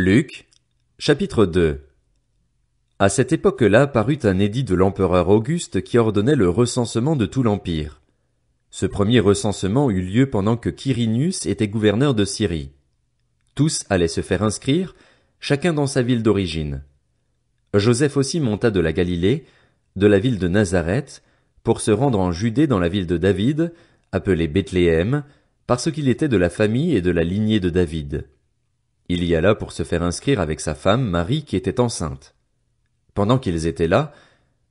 Luc, chapitre 2 À cette époque-là parut un édit de l'empereur Auguste qui ordonnait le recensement de tout l'Empire. Ce premier recensement eut lieu pendant que Quirinius était gouverneur de Syrie. Tous allaient se faire inscrire, chacun dans sa ville d'origine. Joseph aussi monta de la Galilée, de la ville de Nazareth, pour se rendre en Judée dans la ville de David, appelée Bethléem, parce qu'il était de la famille et de la lignée de David il y alla pour se faire inscrire avec sa femme Marie qui était enceinte. Pendant qu'ils étaient là,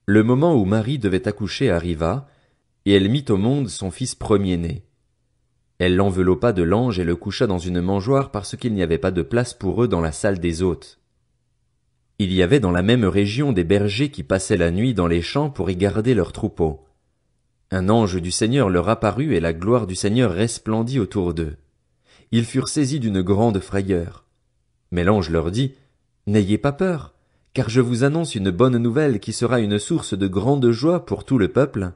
le moment où Marie devait accoucher arriva, et elle mit au monde son fils premier-né. Elle l'enveloppa de l'ange et le coucha dans une mangeoire parce qu'il n'y avait pas de place pour eux dans la salle des hôtes. Il y avait dans la même région des bergers qui passaient la nuit dans les champs pour y garder leurs troupeaux. Un ange du Seigneur leur apparut et la gloire du Seigneur resplendit autour d'eux. Ils furent saisis d'une grande frayeur. Mais l'ange leur dit, N'ayez pas peur, car je vous annonce une bonne nouvelle qui sera une source de grande joie pour tout le peuple.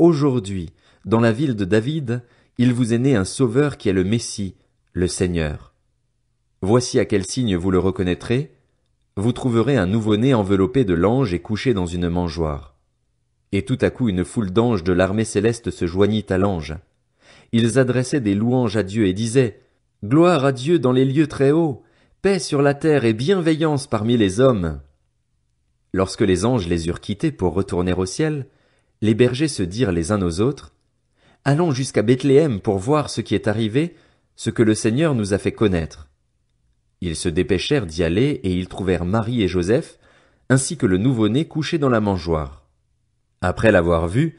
Aujourd'hui, dans la ville de David, il vous est né un sauveur qui est le Messie, le Seigneur. Voici à quel signe vous le reconnaîtrez. Vous trouverez un nouveau-né enveloppé de l'ange et couché dans une mangeoire. Et tout à coup une foule d'anges de l'armée céleste se joignit à l'ange. Ils adressaient des louanges à Dieu et disaient, Gloire à Dieu dans les lieux très hauts, paix sur la terre et bienveillance parmi les hommes. Lorsque les anges les eurent quittés pour retourner au ciel, les bergers se dirent les uns aux autres, Allons jusqu'à Bethléem pour voir ce qui est arrivé, ce que le Seigneur nous a fait connaître. Ils se dépêchèrent d'y aller et ils trouvèrent Marie et Joseph, ainsi que le nouveau-né couché dans la mangeoire. Après l'avoir vu,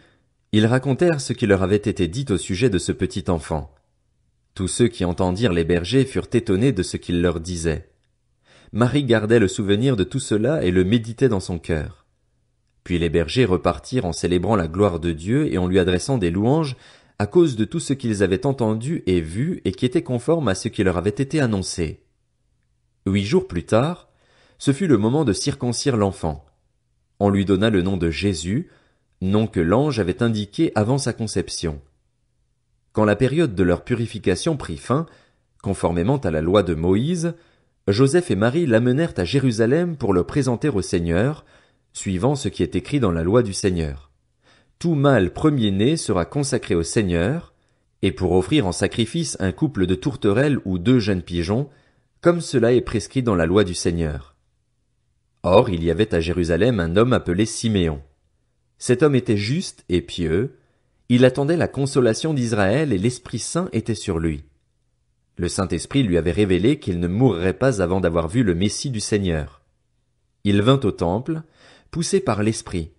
ils racontèrent ce qui leur avait été dit au sujet de ce petit enfant. Tous ceux qui entendirent les bergers furent étonnés de ce qu'il leur disait. Marie gardait le souvenir de tout cela et le méditait dans son cœur. Puis les bergers repartirent en célébrant la gloire de Dieu et en lui adressant des louanges à cause de tout ce qu'ils avaient entendu et vu et qui était conforme à ce qui leur avait été annoncé. Huit jours plus tard, ce fut le moment de circoncire l'enfant. On lui donna le nom de Jésus, nom que l'ange avait indiqué avant sa conception la période de leur purification prit fin, conformément à la loi de Moïse, Joseph et Marie l'amenèrent à Jérusalem pour le présenter au Seigneur, suivant ce qui est écrit dans la loi du Seigneur. Tout mâle premier-né sera consacré au Seigneur, et pour offrir en sacrifice un couple de tourterelles ou deux jeunes pigeons, comme cela est prescrit dans la loi du Seigneur. Or il y avait à Jérusalem un homme appelé Siméon. Cet homme était juste et pieux, il attendait la consolation d'Israël et l'Esprit Saint était sur lui. Le Saint-Esprit lui avait révélé qu'il ne mourrait pas avant d'avoir vu le Messie du Seigneur. Il vint au temple, poussé par l'Esprit.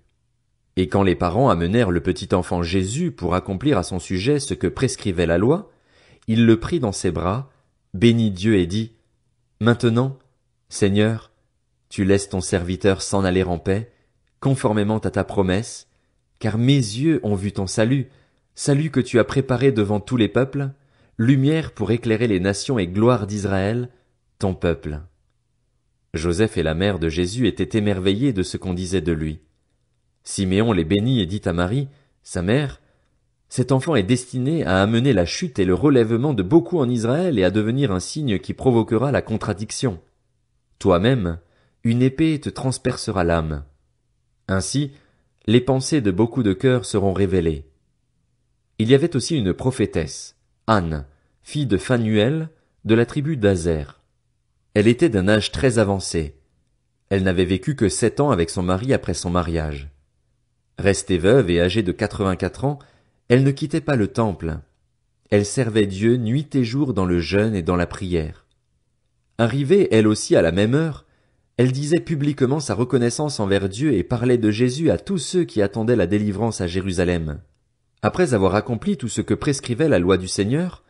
Et quand les parents amenèrent le petit enfant Jésus pour accomplir à son sujet ce que prescrivait la loi, il le prit dans ses bras, bénit Dieu et dit, Maintenant, Seigneur, tu laisses ton serviteur s'en aller en paix, conformément à ta promesse, car mes yeux ont vu ton salut, salut que tu as préparé devant tous les peuples, lumière pour éclairer les nations et gloire d'Israël, ton peuple. Joseph et la mère de Jésus étaient émerveillés de ce qu'on disait de lui. Siméon les bénit et dit à Marie, sa mère, Cet enfant est destiné à amener la chute et le relèvement de beaucoup en Israël et à devenir un signe qui provoquera la contradiction. Toi-même, une épée te transpercera l'âme. Ainsi, les pensées de beaucoup de cœurs seront révélées. Il y avait aussi une prophétesse, Anne, fille de Phanuel, de la tribu d'Azer. Elle était d'un âge très avancé. Elle n'avait vécu que sept ans avec son mari après son mariage. Restée veuve et âgée de quatre-vingt-quatre ans, elle ne quittait pas le temple. Elle servait Dieu nuit et jour dans le jeûne et dans la prière. Arrivée elle aussi à la même heure, elle disait publiquement sa reconnaissance envers Dieu et parlait de Jésus à tous ceux qui attendaient la délivrance à Jérusalem. Après avoir accompli tout ce que prescrivait la loi du Seigneur,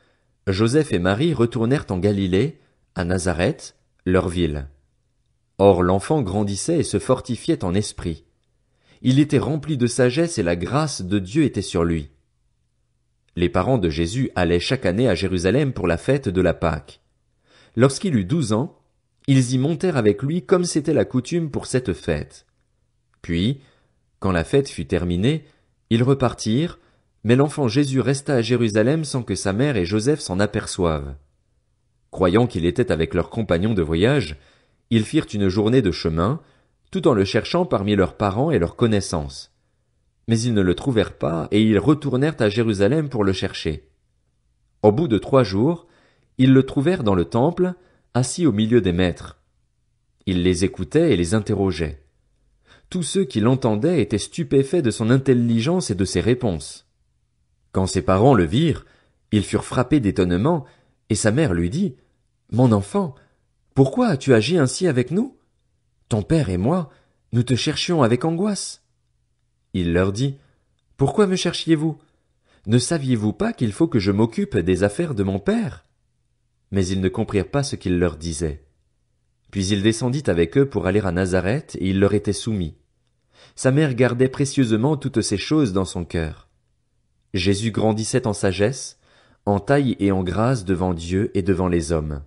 Joseph et Marie retournèrent en Galilée, à Nazareth, leur ville. Or l'enfant grandissait et se fortifiait en esprit. Il était rempli de sagesse et la grâce de Dieu était sur lui. Les parents de Jésus allaient chaque année à Jérusalem pour la fête de la Pâque. Lorsqu'il eut douze ans, ils y montèrent avec lui comme c'était la coutume pour cette fête. Puis, quand la fête fut terminée, ils repartirent, mais l'enfant Jésus resta à Jérusalem sans que sa mère et Joseph s'en aperçoivent. Croyant qu'il était avec leurs compagnons de voyage, ils firent une journée de chemin, tout en le cherchant parmi leurs parents et leurs connaissances. Mais ils ne le trouvèrent pas, et ils retournèrent à Jérusalem pour le chercher. Au bout de trois jours, ils le trouvèrent dans le temple, assis au milieu des maîtres. Il les écoutait et les interrogeait. Tous ceux qui l'entendaient étaient stupéfaits de son intelligence et de ses réponses. Quand ses parents le virent, ils furent frappés d'étonnement, et sa mère lui dit, Mon enfant, pourquoi as-tu agi ainsi avec nous? Ton père et moi, nous te cherchions avec angoisse. Il leur dit, Pourquoi me cherchiez-vous? Ne saviez-vous pas qu'il faut que je m'occupe des affaires de mon père? mais ils ne comprirent pas ce qu'il leur disait. Puis il descendit avec eux pour aller à Nazareth, et il leur était soumis. Sa mère gardait précieusement toutes ces choses dans son cœur. Jésus grandissait en sagesse, en taille et en grâce devant Dieu et devant les hommes.